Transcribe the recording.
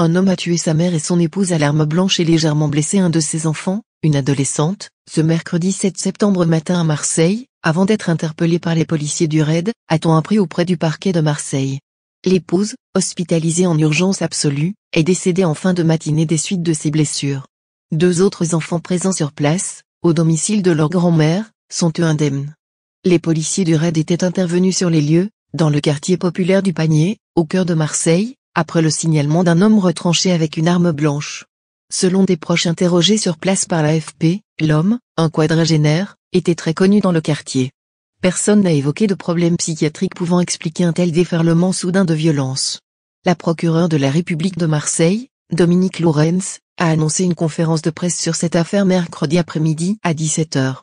Un homme a tué sa mère et son épouse à l'arme blanche et légèrement blessé un de ses enfants, une adolescente, ce mercredi 7 septembre matin à Marseille, avant d'être interpellé par les policiers du raid, a-t-on appris auprès du parquet de Marseille. L'épouse, hospitalisée en urgence absolue, est décédée en fin de matinée des suites de ses blessures. Deux autres enfants présents sur place, au domicile de leur grand-mère, sont eux indemnes. Les policiers du raid étaient intervenus sur les lieux, dans le quartier populaire du Panier, au cœur de Marseille, après le signalement d'un homme retranché avec une arme blanche. Selon des proches interrogés sur place par l'AFP, l'homme, un quadragénaire, était très connu dans le quartier. Personne n'a évoqué de problème psychiatrique pouvant expliquer un tel déferlement soudain de violence. La procureure de la République de Marseille, Dominique Lorenz, a annoncé une conférence de presse sur cette affaire mercredi après-midi à 17h.